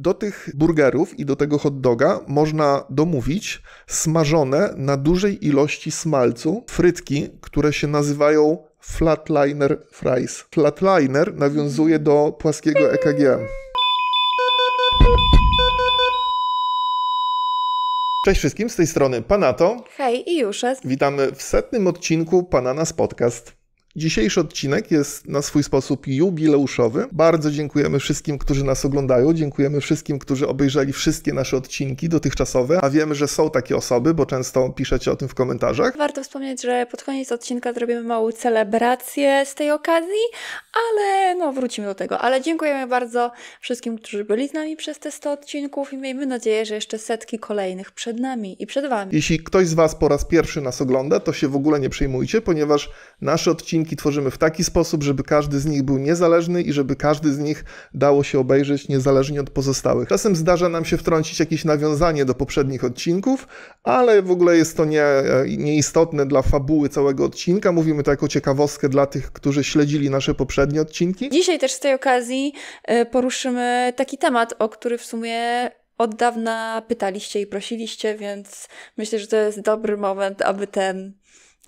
Do tych burgerów i do tego hot doga można domówić smażone na dużej ilości smalcu frytki, które się nazywają flatliner fries. Flatliner nawiązuje do płaskiego EKG. Cześć wszystkim, z tej strony Panato. Hej i Juszes. Witamy w setnym odcinku Pananas Podcast. Dzisiejszy odcinek jest na swój sposób jubileuszowy. Bardzo dziękujemy wszystkim, którzy nas oglądają. Dziękujemy wszystkim, którzy obejrzeli wszystkie nasze odcinki dotychczasowe, a wiemy, że są takie osoby, bo często piszecie o tym w komentarzach. Warto wspomnieć, że pod koniec odcinka zrobimy małą celebrację z tej okazji, ale no wrócimy do tego. Ale dziękujemy bardzo wszystkim, którzy byli z nami przez te 100 odcinków i miejmy nadzieję, że jeszcze setki kolejnych przed nami i przed Wami. Jeśli ktoś z Was po raz pierwszy nas ogląda, to się w ogóle nie przejmujcie, ponieważ nasze odcinki odcinki tworzymy w taki sposób, żeby każdy z nich był niezależny i żeby każdy z nich dało się obejrzeć niezależnie od pozostałych. Czasem zdarza nam się wtrącić jakieś nawiązanie do poprzednich odcinków, ale w ogóle jest to nie, nieistotne dla fabuły całego odcinka. Mówimy to jako ciekawostkę dla tych, którzy śledzili nasze poprzednie odcinki. Dzisiaj też z tej okazji e, poruszymy taki temat, o który w sumie od dawna pytaliście i prosiliście, więc myślę, że to jest dobry moment, aby ten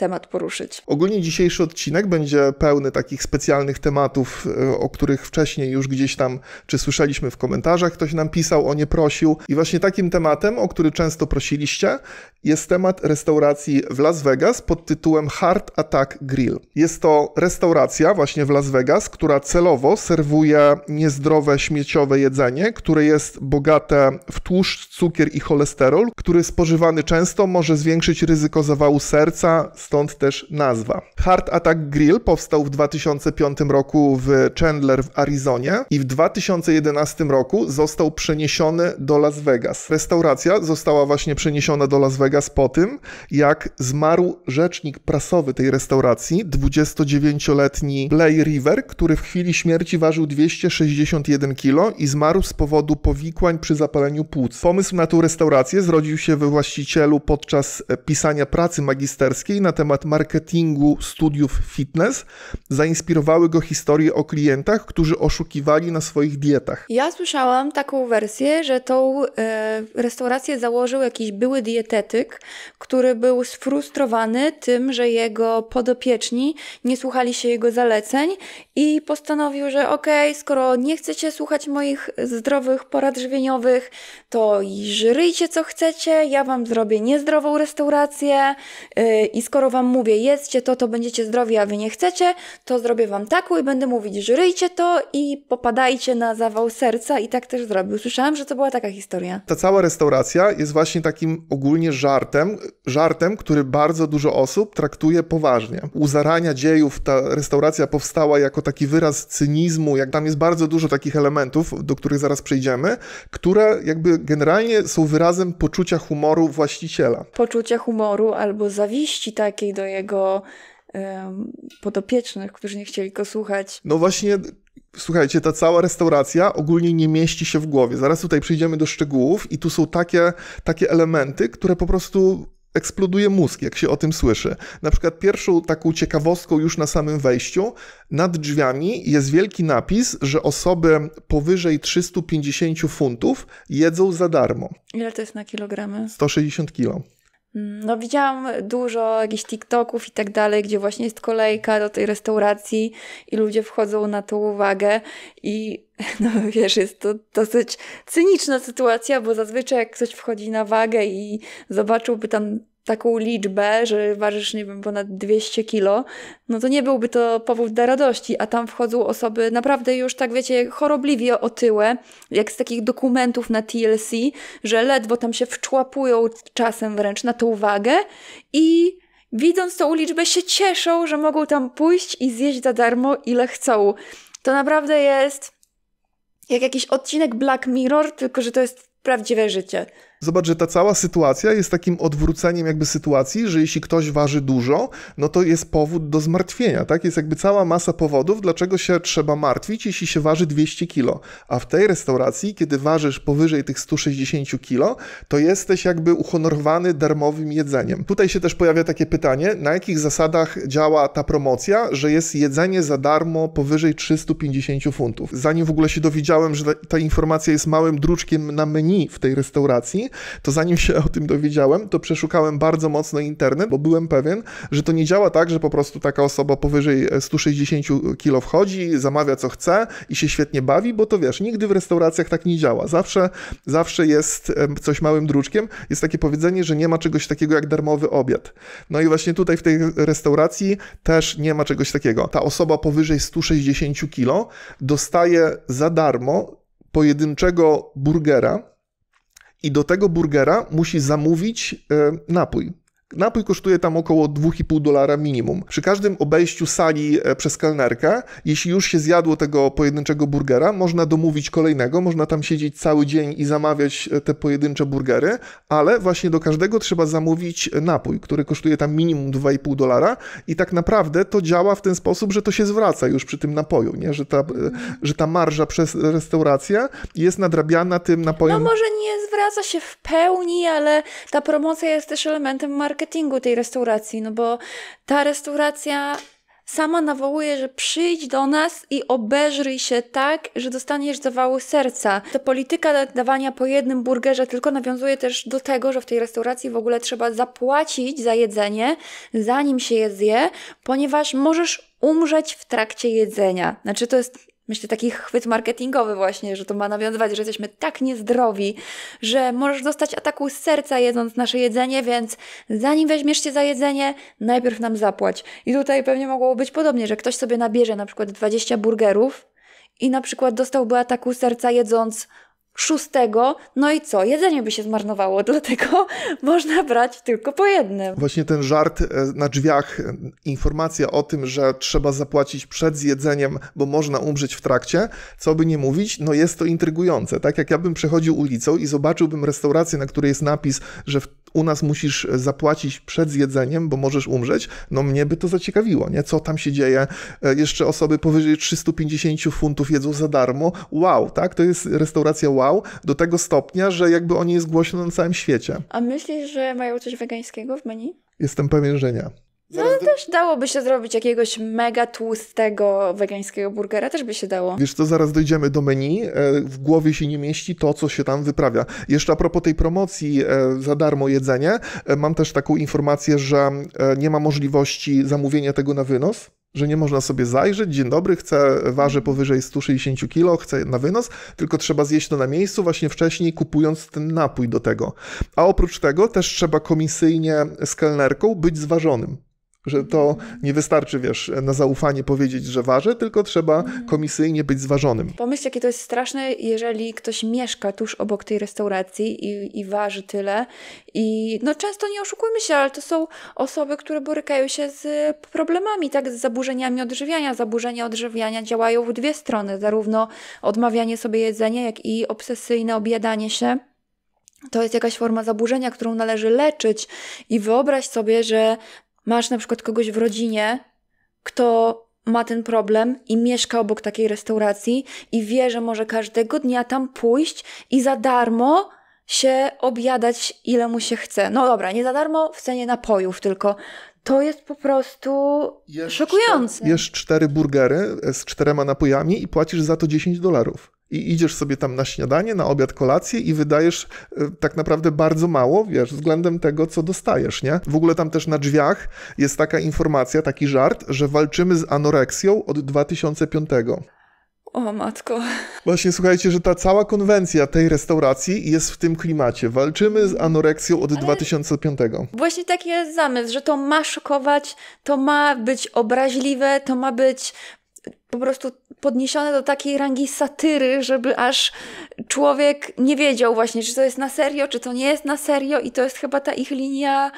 temat poruszyć. Ogólnie dzisiejszy odcinek będzie pełny takich specjalnych tematów, e, o których wcześniej już gdzieś tam, czy słyszeliśmy w komentarzach, ktoś nam pisał, o nie prosił. I właśnie takim tematem, o który często prosiliście, jest temat restauracji w Las Vegas pod tytułem Heart Attack Grill. Jest to restauracja właśnie w Las Vegas, która celowo serwuje niezdrowe, śmieciowe jedzenie, które jest bogate w tłuszcz, cukier i cholesterol, który spożywany często może zwiększyć ryzyko zawału serca, stąd też nazwa. Hard Attack Grill powstał w 2005 roku w Chandler w Arizonie i w 2011 roku został przeniesiony do Las Vegas. Restauracja została właśnie przeniesiona do Las Vegas po tym, jak zmarł rzecznik prasowy tej restauracji, 29-letni Blay River, który w chwili śmierci ważył 261 kg i zmarł z powodu powikłań przy zapaleniu płuc. Pomysł na tą restaurację zrodził się we właścicielu podczas e, pisania pracy magisterskiej na temat marketingu studiów fitness zainspirowały go historie o klientach, którzy oszukiwali na swoich dietach. Ja słyszałam taką wersję, że tą e, restaurację założył jakiś były dietetyk, który był sfrustrowany tym, że jego podopieczni nie słuchali się jego zaleceń i postanowił, że okej, okay, skoro nie chcecie słuchać moich zdrowych porad żywieniowych, to żryjcie co chcecie, ja wam zrobię niezdrową restaurację yy, i skoro skoro Wam mówię, jedzcie to, to będziecie zdrowi, a Wy nie chcecie, to zrobię Wam taką i będę mówić, żryjcie to i popadajcie na zawał serca i tak też zrobił. Słyszałam, że to była taka historia. Ta cała restauracja jest właśnie takim ogólnie żartem, żartem, który bardzo dużo osób traktuje poważnie. U zarania dziejów ta restauracja powstała jako taki wyraz cynizmu, jak tam jest bardzo dużo takich elementów, do których zaraz przejdziemy, które jakby generalnie są wyrazem poczucia humoru właściciela. Poczucia humoru albo zawiści, tak takiej do jego um, podopiecznych, którzy nie chcieli go słuchać. No właśnie, słuchajcie, ta cała restauracja ogólnie nie mieści się w głowie. Zaraz tutaj przejdziemy do szczegółów i tu są takie, takie elementy, które po prostu eksploduje mózg, jak się o tym słyszy. Na przykład pierwszą taką ciekawostką już na samym wejściu, nad drzwiami jest wielki napis, że osoby powyżej 350 funtów jedzą za darmo. Ile to jest na kilogramy? 160 kilo. Mm, no, widziałam dużo jakichś TikToków i tak dalej, gdzie właśnie jest kolejka do tej restauracji i ludzie wchodzą na tą uwagę i no wiesz, jest to dosyć cyniczna sytuacja, bo zazwyczaj jak ktoś wchodzi na wagę i zobaczyłby tam taką liczbę, że ważysz, nie wiem, ponad 200 kilo, no to nie byłby to powód do radości, a tam wchodzą osoby naprawdę już, tak wiecie, chorobliwie otyłe, jak z takich dokumentów na TLC, że ledwo tam się wczłapują czasem wręcz na tą wagę i widząc tą liczbę się cieszą, że mogą tam pójść i zjeść za darmo ile chcą. To naprawdę jest jak jakiś odcinek Black Mirror, tylko że to jest prawdziwe życie. Zobacz, że ta cała sytuacja jest takim odwróceniem jakby sytuacji, że jeśli ktoś waży dużo, no to jest powód do zmartwienia, tak? Jest jakby cała masa powodów, dlaczego się trzeba martwić, jeśli się waży 200 kilo. A w tej restauracji, kiedy ważysz powyżej tych 160 kilo, to jesteś jakby uhonorowany darmowym jedzeniem. Tutaj się też pojawia takie pytanie, na jakich zasadach działa ta promocja, że jest jedzenie za darmo powyżej 350 funtów. Zanim w ogóle się dowiedziałem, że ta informacja jest małym druczkiem na menu w tej restauracji, to zanim się o tym dowiedziałem, to przeszukałem bardzo mocno internet, bo byłem pewien, że to nie działa tak, że po prostu taka osoba powyżej 160 e, kg wchodzi, zamawia co chce i się świetnie bawi, bo to wiesz, nigdy w restauracjach tak nie działa. Zawsze, zawsze jest coś małym druczkiem. Jest takie powiedzenie, że nie ma czegoś takiego jak darmowy obiad. No i właśnie tutaj w tej restauracji też nie ma czegoś takiego. Ta osoba powyżej 160 kg dostaje za darmo pojedynczego burgera, i do tego burgera musi zamówić e, napój. Napój kosztuje tam około 2,5 dolara minimum. Przy każdym obejściu sali e, przez kelnerkę, jeśli już się zjadło tego pojedynczego burgera, można domówić kolejnego, można tam siedzieć cały dzień i zamawiać e, te pojedyncze burgery, ale właśnie do każdego trzeba zamówić e, napój, który kosztuje tam minimum 2,5 dolara i tak naprawdę to działa w ten sposób, że to się zwraca już przy tym napoju, nie? Że, ta, że ta marża przez restaurację jest nadrabiana tym napojem. No może nie zwraca się w pełni, ale ta promocja jest też elementem marketingu marketingu tej restauracji, no bo ta restauracja sama nawołuje, że przyjdź do nas i obejrzyj się tak, że dostaniesz zawału serca. Ta polityka dawania po jednym burgerze tylko nawiązuje też do tego, że w tej restauracji w ogóle trzeba zapłacić za jedzenie, zanim się je zje, ponieważ możesz umrzeć w trakcie jedzenia. Znaczy, to jest myślę, taki chwyt marketingowy właśnie, że to ma nawiązywać, że jesteśmy tak niezdrowi, że możesz dostać ataku z serca jedząc nasze jedzenie, więc zanim weźmiesz się za jedzenie, najpierw nam zapłać. I tutaj pewnie mogło być podobnie, że ktoś sobie nabierze na przykład 20 burgerów i na przykład dostałby ataku serca jedząc szóstego, no i co? Jedzenie by się zmarnowało, dlatego można brać tylko po jednym. Właśnie ten żart e, na drzwiach, e, informacja o tym, że trzeba zapłacić przed zjedzeniem, bo można umrzeć w trakcie, co by nie mówić, no jest to intrygujące. Tak jak ja bym przechodził ulicą i zobaczyłbym restaurację, na której jest napis, że u nas musisz zapłacić przed zjedzeniem, bo możesz umrzeć, no mnie by to zaciekawiło, nie? Co tam się dzieje? E, jeszcze osoby powyżej 350 funtów jedzą za darmo. Wow, tak? To jest restauracja wow do tego stopnia, że jakby o niej jest głośno na całym świecie. A myślisz, że mają coś wegańskiego w menu? Jestem pewien, że nie. No do... też dałoby się zrobić jakiegoś mega tłustego wegańskiego burgera, też by się dało. Wiesz co, zaraz dojdziemy do menu, e, w głowie się nie mieści to, co się tam wyprawia. Jeszcze a propos tej promocji e, za darmo jedzenie, e, mam też taką informację, że nie ma możliwości zamówienia tego na wynos że nie można sobie zajrzeć, dzień dobry, chcę, waży powyżej 160 kg, chcę na wynos, tylko trzeba zjeść to na miejscu właśnie wcześniej, kupując ten napój do tego. A oprócz tego też trzeba komisyjnie z kelnerką być zważonym. Że to nie wystarczy, wiesz, na zaufanie powiedzieć, że ważę, tylko trzeba mhm. komisyjnie być zważonym. Pomyśl, jakie to jest straszne, jeżeli ktoś mieszka tuż obok tej restauracji i, i waży tyle. I no często nie oszukujmy się, ale to są osoby, które borykają się z problemami, tak, z zaburzeniami odżywiania. Zaburzenia odżywiania działają w dwie strony, zarówno odmawianie sobie jedzenia, jak i obsesyjne objadanie się. To jest jakaś forma zaburzenia, którą należy leczyć, i wyobraź sobie, że masz na przykład kogoś w rodzinie, kto ma ten problem i mieszka obok takiej restauracji i wie, że może każdego dnia tam pójść i za darmo się obiadać, ile mu się chce. No dobra, nie za darmo w cenie napojów, tylko to jest po prostu jesz szokujące. jesz cztery burgery z czterema napojami i płacisz za to 10 dolarów i idziesz sobie tam na śniadanie, na obiad, kolację i wydajesz e, tak naprawdę bardzo mało, wiesz, względem tego, co dostajesz, nie? W ogóle tam też na drzwiach jest taka informacja, taki żart, że walczymy z anoreksją od 2005. O matko. Właśnie słuchajcie, że ta cała konwencja tej restauracji jest w tym klimacie. Walczymy z anoreksją od Ale 2005. Właśnie taki jest zamysł, że to ma szokować, to ma być obraźliwe, to ma być po prostu podniesione do takiej rangi satyry, żeby aż człowiek nie wiedział właśnie, czy to jest na serio, czy to nie jest na serio i to jest chyba ta ich linia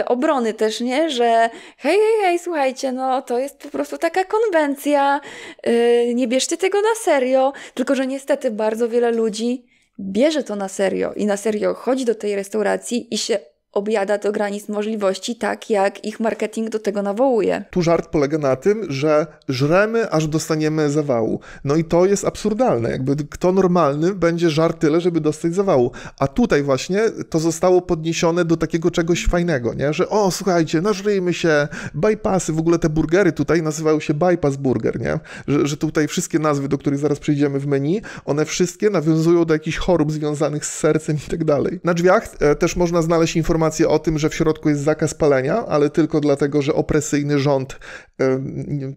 y, obrony też, nie? Że hej, hej, hej, słuchajcie, no to jest po prostu taka konwencja, y, nie bierzcie tego na serio, tylko że niestety bardzo wiele ludzi bierze to na serio i na serio chodzi do tej restauracji i się objada do granic możliwości, tak jak ich marketing do tego nawołuje. Tu żart polega na tym, że żremy, aż dostaniemy zawału. No i to jest absurdalne. Jakby kto normalny będzie żart tyle, żeby dostać zawału. A tutaj właśnie to zostało podniesione do takiego czegoś fajnego, nie? Że o, słuchajcie, nażryjmy się, bypassy, w ogóle te burgery tutaj nazywają się bypass burger, nie? Że, że tutaj wszystkie nazwy, do których zaraz przejdziemy w menu, one wszystkie nawiązują do jakichś chorób związanych z sercem i tak dalej. Na drzwiach e, też można znaleźć informacje o tym, że w środku jest zakaz palenia, ale tylko dlatego, że opresyjny rząd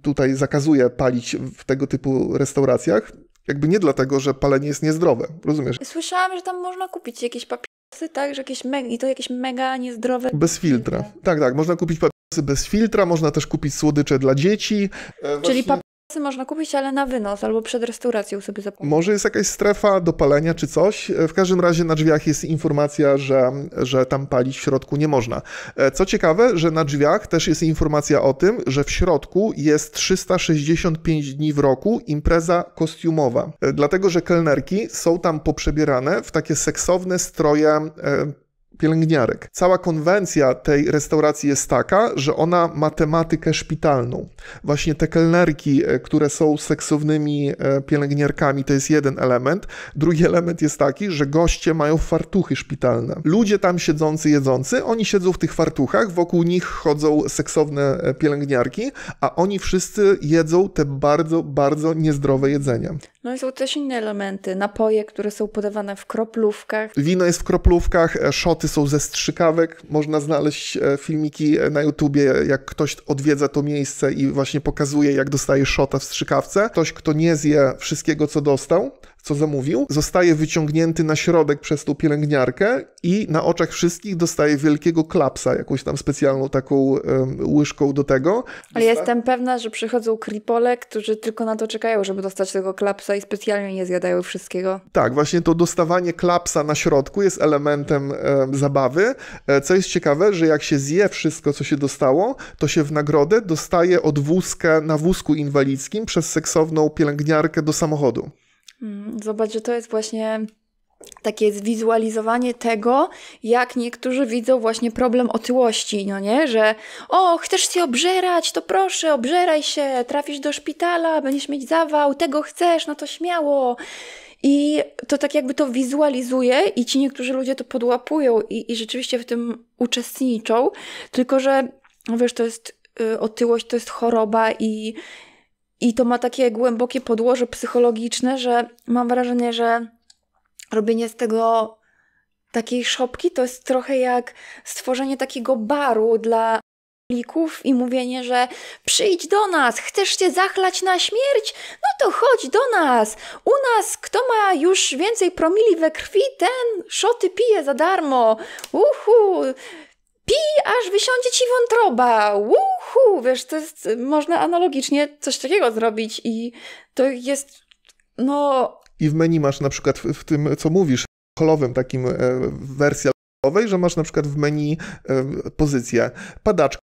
tutaj zakazuje palić w tego typu restauracjach. Jakby nie dlatego, że palenie jest niezdrowe, rozumiesz? Słyszałam, że tam można kupić jakieś papierosy, tak? Że jakieś I to jakieś mega niezdrowe. Bez filtra. Tak, tak. Można kupić papierosy bez filtra, można też kupić słodycze dla dzieci. E, Czyli Właśnie można kupić, ale na wynos albo przed restauracją sobie zapłacić. Może jest jakaś strefa do palenia czy coś. E, w każdym razie na drzwiach jest informacja, że, że tam palić w środku nie można. E, co ciekawe, że na drzwiach też jest informacja o tym, że w środku jest 365 dni w roku impreza kostiumowa. E, dlatego, że kelnerki są tam poprzebierane w takie seksowne stroje pielęgniarek. Cała konwencja tej restauracji jest taka, że ona ma tematykę szpitalną. Właśnie te kelnerki, e, które są seksownymi e, pielęgniarkami, to jest jeden element. Drugi element jest taki, że goście mają fartuchy szpitalne. Ludzie tam siedzący, jedzący, oni siedzą w tych fartuchach, wokół nich chodzą seksowne e, pielęgniarki, a oni wszyscy jedzą te bardzo, bardzo niezdrowe jedzenie. No i są też inne elementy, napoje, które są podawane w kroplówkach. Wino jest w kroplówkach, e, szoty są ze strzykawek. Można znaleźć e, filmiki e, na YouTubie, jak ktoś odwiedza to miejsce i właśnie pokazuje, jak dostaje szota w strzykawce. Ktoś, kto nie zje wszystkiego, co dostał, co zamówił, zostaje wyciągnięty na środek przez tą pielęgniarkę i na oczach wszystkich dostaje wielkiego klapsa, jakąś tam specjalną taką um, łyżką do tego. Dosta... Ale jestem pewna, że przychodzą kripole, którzy tylko na to czekają, żeby dostać tego klapsa i specjalnie nie zjadają wszystkiego. Tak, właśnie to dostawanie klapsa na środku jest elementem um, zabawy. E, co jest ciekawe, że jak się zje wszystko, co się dostało, to się w nagrodę dostaje odwózkę na wózku inwalidzkim przez seksowną pielęgniarkę do samochodu. Mm, zobacz, że to jest właśnie takie zwizualizowanie tego, jak niektórzy widzą właśnie problem otyłości, no nie? Że o, chcesz się obżerać, to proszę, obżeraj się, trafisz do szpitala, będziesz mieć zawał, tego chcesz, no to śmiało. I to tak jakby to wizualizuje i ci niektórzy ludzie to podłapują i, i rzeczywiście w tym uczestniczą, tylko że, no wiesz, to jest y, otyłość to jest choroba i i to ma takie głębokie podłoże psychologiczne, że mam wrażenie, że robienie z tego takiej szopki to jest trochę jak stworzenie takiego baru dla lików i mówienie, że przyjdź do nas, chcesz się zachlać na śmierć? No to chodź do nas. U nas kto ma już więcej promili we krwi, ten szoty pije za darmo. Uhu, pij, aż wysiądzie ci wątroba, uhu, wiesz, to jest, można analogicznie coś takiego zrobić i to jest, no... I w menu masz na przykład w, w tym, co mówisz, kolowym takim e, wersja że masz na przykład w menu e, pozycję padaczka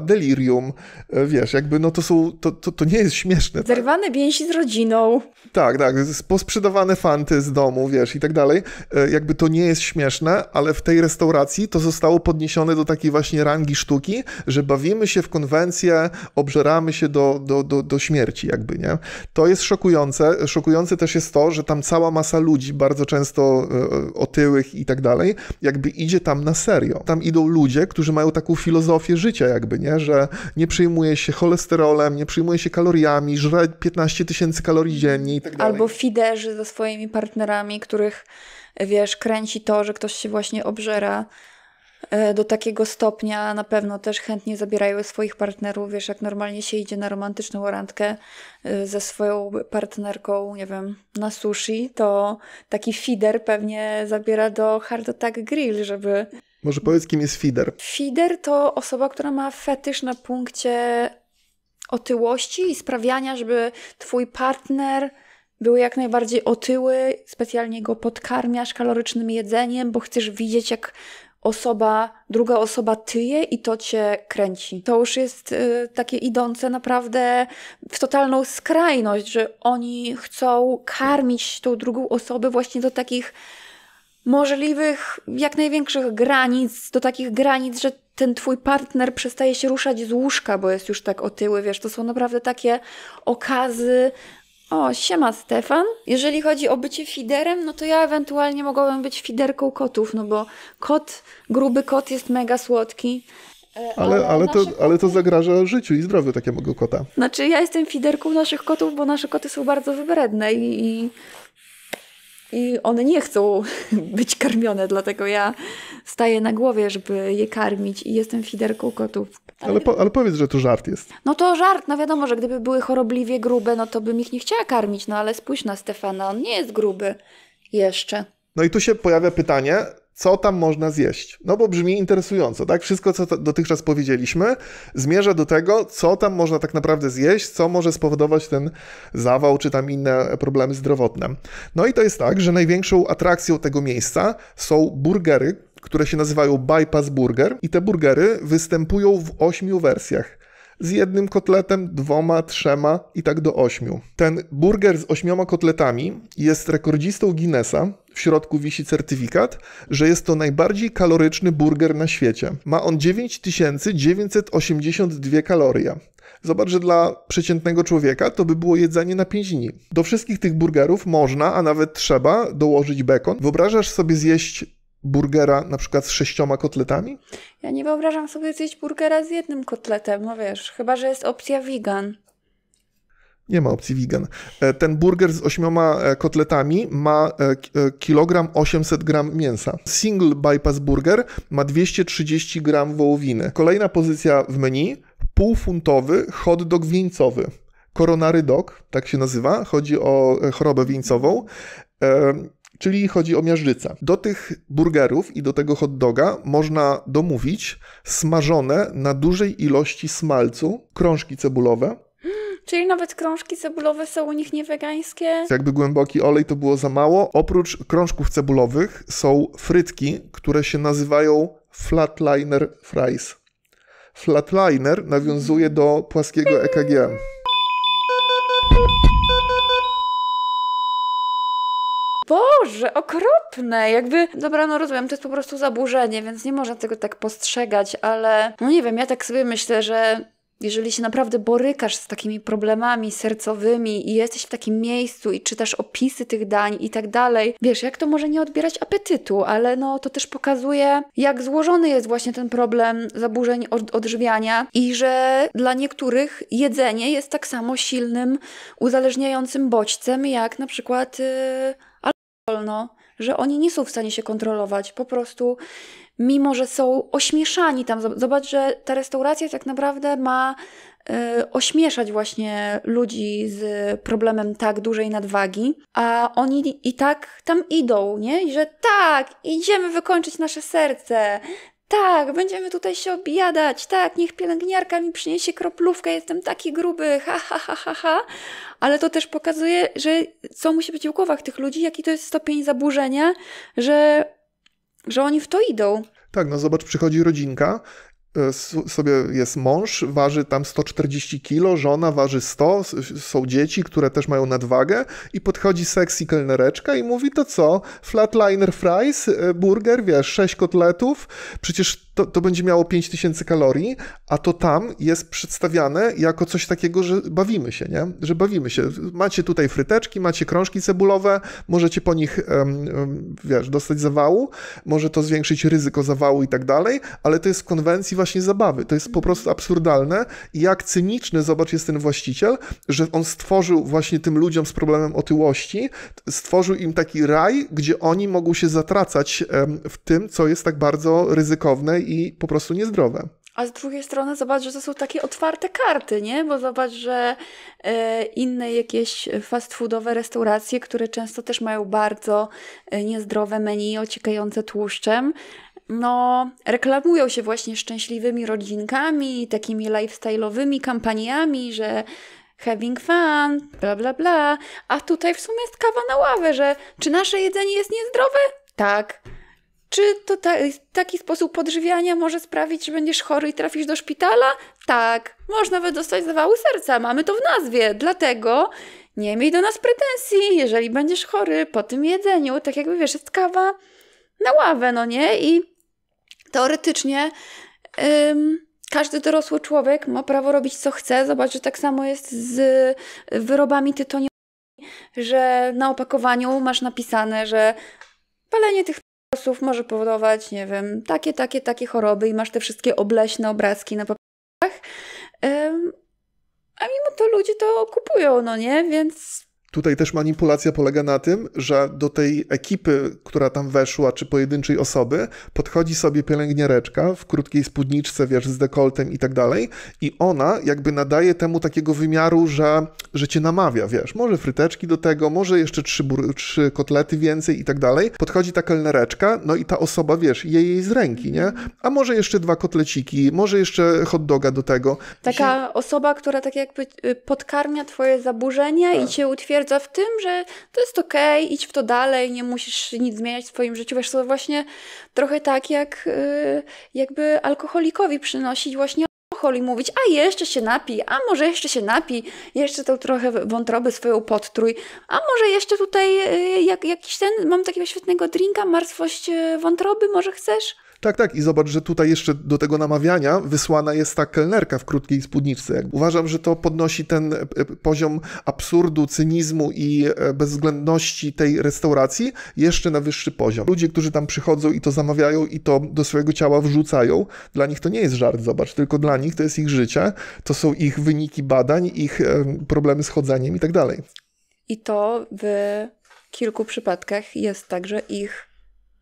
delirium, e, wiesz, jakby no to są, to, to, to nie jest śmieszne. Tak? Zerwane więzi z rodziną. Tak, tak, posprzedawane fanty z domu, wiesz, i tak dalej. E, jakby to nie jest śmieszne, ale w tej restauracji to zostało podniesione do takiej właśnie rangi sztuki, że bawimy się w konwencję, obżeramy się do, do, do, do śmierci jakby, nie? To jest szokujące. Szokujące też jest to, że tam cała masa ludzi, bardzo często e, otyłych i tak dalej, jakby idzie tam na serio. Tam idą ludzie, którzy mają taką filozofię życia, jak jakby, nie? Że nie przyjmuje się cholesterolem, nie przyjmuje się kaloriami, żre 15 tysięcy kalorii dziennie i tak dalej. Albo fiderzy ze swoimi partnerami, których, wiesz, kręci to, że ktoś się właśnie obżera e, do takiego stopnia na pewno też chętnie zabierają swoich partnerów. Wiesz, jak normalnie się idzie na romantyczną randkę e, ze swoją partnerką, nie wiem, na sushi, to taki feeder pewnie zabiera do Hard Attack Grill, żeby może powiedz, kim jest feeder? Feeder to osoba, która ma fetysz na punkcie otyłości i sprawiania, żeby twój partner był jak najbardziej otyły, specjalnie go podkarmiasz kalorycznym jedzeniem, bo chcesz widzieć, jak osoba, druga osoba tyje i to cię kręci. To już jest y, takie idące naprawdę w totalną skrajność, że oni chcą karmić tą drugą osobę właśnie do takich możliwych jak największych granic, do takich granic, że ten twój partner przestaje się ruszać z łóżka, bo jest już tak otyły, wiesz, to są naprawdę takie okazy. O, siema Stefan. Jeżeli chodzi o bycie fiderem, no to ja ewentualnie mogłabym być fiderką kotów, no bo kot, gruby kot jest mega słodki. E, ale, ale, to, koty... ale to zagraża życiu i zdrowiu takiego kota. Znaczy, ja jestem fiderką naszych kotów, bo nasze koty są bardzo wybredne i, i i one nie chcą być karmione, dlatego ja staję na głowie, żeby je karmić i jestem fiderką kotów. Ale, ale, po, ale powiedz, że to żart jest. No to żart, no wiadomo, że gdyby były chorobliwie grube, no to bym ich nie chciała karmić, no ale spójrz na Stefana, on nie jest gruby jeszcze. No i tu się pojawia pytanie, co tam można zjeść. No bo brzmi interesująco, tak? Wszystko, co dotychczas powiedzieliśmy, zmierza do tego, co tam można tak naprawdę zjeść, co może spowodować ten zawał, czy tam inne problemy zdrowotne. No i to jest tak, że największą atrakcją tego miejsca są burgery, które się nazywają Bypass Burger i te burgery występują w ośmiu wersjach z jednym kotletem, dwoma, trzema i tak do ośmiu. Ten burger z ośmioma kotletami jest rekordzistą Guinnessa. W środku wisi certyfikat, że jest to najbardziej kaloryczny burger na świecie. Ma on 9982 kalorie. Zobacz, że dla przeciętnego człowieka to by było jedzenie na 5 dni. Do wszystkich tych burgerów można, a nawet trzeba dołożyć bekon. Wyobrażasz sobie zjeść burgera na przykład z sześcioma kotletami? Ja nie wyobrażam sobie zjeść burgera z jednym kotletem, no wiesz, chyba że jest opcja vegan. Nie ma opcji vegan. E, ten burger z ośmioma e, kotletami ma e, kilogram 800 gram mięsa. Single bypass burger ma 230 gram wołowiny. Kolejna pozycja w menu, półfuntowy hot dog wieńcowy. Koronary dog, tak się nazywa, chodzi o chorobę wieńcową czyli chodzi o miażdżyca. Do tych burgerów i do tego hot doga można domówić smażone na dużej ilości smalcu krążki cebulowe, hmm, Czyli nawet krążki cebulowe są u nich niewegańskie. Jakby głęboki olej to było za mało. Oprócz krążków cebulowych są frytki, które się nazywają flatliner fries. Flatliner nawiązuje do płaskiego EKG. Hmm. Boże, okropne! Jakby, dobra, no rozumiem, to jest po prostu zaburzenie, więc nie można tego tak postrzegać, ale no nie wiem, ja tak sobie myślę, że jeżeli się naprawdę borykasz z takimi problemami sercowymi i jesteś w takim miejscu i czytasz opisy tych dań i tak dalej, wiesz, jak to może nie odbierać apetytu, ale no to też pokazuje, jak złożony jest właśnie ten problem zaburzeń od odżywiania i że dla niektórych jedzenie jest tak samo silnym, uzależniającym bodźcem, jak na przykład. Yy wolno, że oni nie są w stanie się kontrolować. Po prostu, mimo że są ośmieszani tam, zobacz, że ta restauracja tak naprawdę ma y, ośmieszać właśnie ludzi z problemem tak dużej nadwagi, a oni i tak tam idą, nie? I że tak, idziemy wykończyć nasze serce, tak, będziemy tutaj się objadać, tak, niech pielęgniarka mi przyniesie kroplówkę, jestem taki gruby, ha, ha, ha, ha, ha. Ale to też pokazuje, że co musi być w głowach tych ludzi, jaki to jest stopień zaburzenia, że, że oni w to idą. Tak, no zobacz, przychodzi rodzinka sobie jest mąż, waży tam 140 kilo, żona waży 100, są dzieci, które też mają nadwagę i podchodzi sexy kelnereczka i mówi to co, flatliner fries, e, burger, wiesz, 6 kotletów, przecież to, to będzie miało 5000 kalorii, a to tam jest przedstawiane jako coś takiego, że bawimy się, nie? Że bawimy się. Macie tutaj fryteczki, macie krążki cebulowe, możecie po nich, wiesz, dostać zawału, może to zwiększyć ryzyko zawału i tak dalej, ale to jest w konwencji właśnie zabawy. To jest po prostu absurdalne i jak cyniczny, zobacz, jest ten właściciel, że on stworzył właśnie tym ludziom z problemem otyłości, stworzył im taki raj, gdzie oni mogą się zatracać w tym, co jest tak bardzo ryzykowne i po prostu niezdrowe. A z drugiej strony zobacz, że to są takie otwarte karty, nie? Bo zobacz, że e, inne jakieś fast foodowe restauracje, które często też mają bardzo e, niezdrowe menu ociekające tłuszczem, no, reklamują się właśnie szczęśliwymi rodzinkami, takimi lifestyle'owymi kampaniami, że having fun, bla bla bla. A tutaj w sumie jest kawa na ławę, że czy nasze jedzenie jest niezdrowe? Tak. Czy to ta, taki sposób podżywiania może sprawić, że będziesz chory i trafisz do szpitala? Tak, można nawet dostać zawały serca, mamy to w nazwie, dlatego nie miej do nas pretensji, jeżeli będziesz chory po tym jedzeniu, tak jakby wiesz, jest kawa na ławę, no nie? I teoretycznie ym, każdy dorosły człowiek ma prawo robić co chce, zobacz, że tak samo jest z wyrobami tytoniowymi, że na opakowaniu masz napisane, że palenie tych może powodować, nie wiem, takie, takie, takie choroby i masz te wszystkie obleśne obrazki na papierach. a mimo to ludzie to kupują, no nie? Więc Tutaj też manipulacja polega na tym, że do tej ekipy, która tam weszła, czy pojedynczej osoby, podchodzi sobie pielęgniareczka w krótkiej spódniczce, wiesz, z dekoltem i tak dalej, i ona jakby nadaje temu takiego wymiaru, że, że cię namawia, wiesz, może fryteczki do tego, może jeszcze trzy, trzy kotlety więcej i tak dalej. Podchodzi ta kelnereczka, no i ta osoba, wiesz, je jej z ręki, nie? A może jeszcze dwa kotleciki, może jeszcze hot doga do tego. Taka się... osoba, która tak jakby y, podkarmia twoje zaburzenia tak. i cię utwierdza twierdza w tym, że to jest okej, okay, idź w to dalej, nie musisz nic zmieniać w swoim życiu. Wiesz, to właśnie trochę tak, jak y, jakby alkoholikowi przynosić właśnie alkohol i mówić, a jeszcze się napij, a może jeszcze się napij, jeszcze tą trochę wątroby swoją podtrój, a może jeszcze tutaj y, jak, jakiś ten, mam takiego świetnego drinka, martwość y, wątroby, może chcesz? Tak, tak. I zobacz, że tutaj jeszcze do tego namawiania wysłana jest ta kelnerka w krótkiej spódniczce. Uważam, że to podnosi ten e, e, poziom absurdu, cynizmu i e, bezwzględności tej restauracji jeszcze na wyższy poziom. Ludzie, którzy tam przychodzą i to zamawiają i to do swojego ciała wrzucają, dla nich to nie jest żart, zobacz, tylko dla nich to jest ich życie, to są ich wyniki badań, ich problemy z chodzeniem i tak dalej. I to w kilku przypadkach jest także ich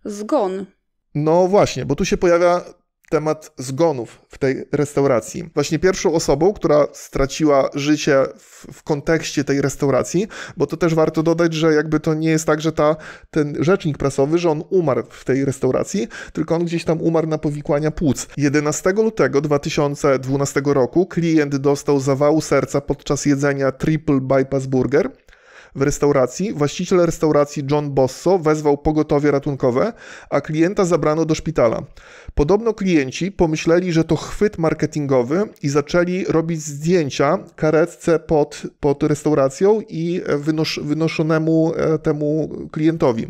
zgon no właśnie, bo tu się pojawia temat zgonów w tej restauracji. Właśnie pierwszą osobą, która straciła życie w, w, kontekście tej restauracji, bo to też warto dodać, że jakby to nie jest tak, że ta, ten rzecznik prasowy, że on umarł w tej restauracji, tylko on gdzieś tam umarł na powikłania płuc. 11 lutego 2012 roku klient dostał zawału serca podczas jedzenia Triple Bypass Burger w restauracji. Właściciel restauracji John Bosso wezwał pogotowie ratunkowe, a klienta zabrano do szpitala. Podobno klienci pomyśleli, że to chwyt marketingowy i zaczęli robić zdjęcia karetce pod, pod restauracją i wynos, wynoszonemu e, temu klientowi.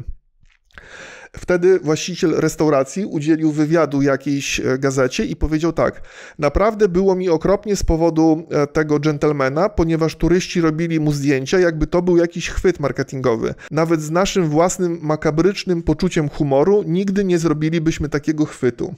Wtedy właściciel restauracji udzielił wywiadu jakiejś e, gazecie i powiedział tak: Naprawdę było mi okropnie z powodu e, tego dżentelmena, ponieważ turyści robili mu zdjęcia, jakby to był jakiś chwyt marketingowy. Nawet z naszym własnym makabrycznym poczuciem humoru nigdy nie zrobilibyśmy takiego chwytu.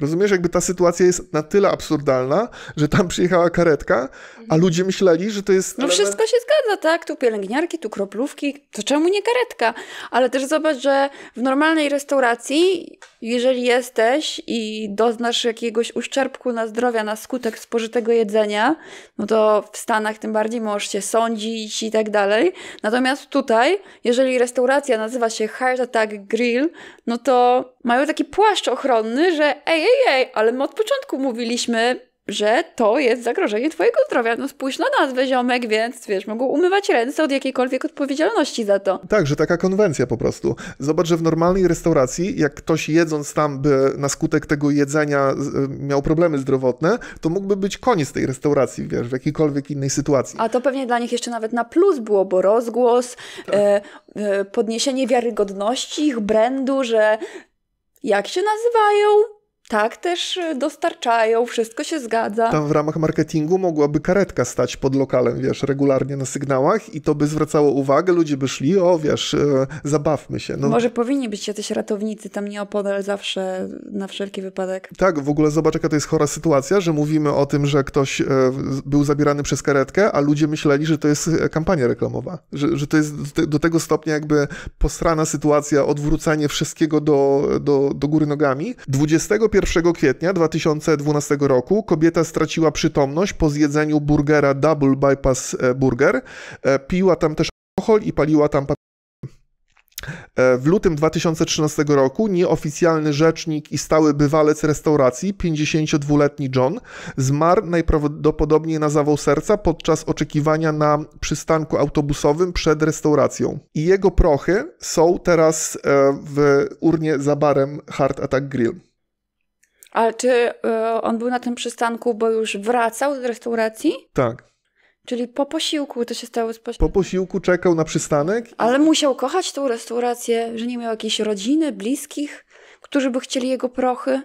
Rozumiesz, jakby ta sytuacja jest na tyle absurdalna, że tam przyjechała karetka, a mhm. ludzie myśleli, że to jest. No element... wszystko się zgadza, tak? Tu pielęgniarki, tu kroplówki, to czemu nie karetka? Ale też zobacz, że w normalnej restauracji, jeżeli jesteś i doznasz jakiegoś uszczerbku na zdrowia na skutek spożytego jedzenia, no to w Stanach tym bardziej możesz się sądzić i tak dalej. Natomiast tutaj, jeżeli restauracja nazywa się Heart Attack Grill, no to mają taki płaszcz ochronny, że ej, ojej, ale my od początku mówiliśmy, że to jest zagrożenie twojego zdrowia. No spójrz na nazwę ziomek, więc wiesz, mogą umywać ręce od jakiejkolwiek odpowiedzialności za to. Tak, że taka konwencja po prostu. Zobacz, że w normalnej restauracji, jak ktoś jedząc tam by na skutek tego jedzenia y, miał problemy zdrowotne, to mógłby być koniec tej restauracji, wiesz, w jakiejkolwiek innej sytuacji. A to pewnie dla nich jeszcze nawet na plus było, bo rozgłos, tak. e, e, podniesienie wiarygodności ich brandu, że jak się nazywają, tak, też y, dostarczają, wszystko się zgadza. Tam w ramach marketingu mogłaby karetka stać pod lokalem, wiesz, regularnie na sygnałach i to by zwracało uwagę, ludzie by szli, o wiesz, e, zabawmy się. No. Może powinni być jacyś ratownicy tam nieopodal zawsze, na wszelki wypadek. Tak, w ogóle zobacz jaka to jest chora sytuacja, że mówimy o tym, że ktoś e, był zabierany przez karetkę, a ludzie myśleli, że to jest kampania reklamowa, że, że to jest do tego stopnia jakby posrana sytuacja, odwrócanie wszystkiego do, do, do góry nogami. 25 1 kwietnia 2012 roku kobieta straciła przytomność po zjedzeniu burgera Double Bypass e, Burger. E, piła tam też alkohol i paliła tam papierosy. W lutym 2013 roku nieoficjalny rzecznik i stały bywalec restauracji, 52-letni John, zmarł najprawdopodobniej na zawał serca podczas oczekiwania na przystanku autobusowym przed restauracją. I jego prochy są teraz e, w urnie za barem Heart Attack Grill. Ale czy y, on był na tym przystanku, bo już wracał z restauracji? Tak. Czyli po posiłku to się stało z Po posiłku czekał na przystanek? Ale musiał kochać tą restaurację, że nie miał jakiejś rodziny, bliskich, którzy by chcieli jego prochy,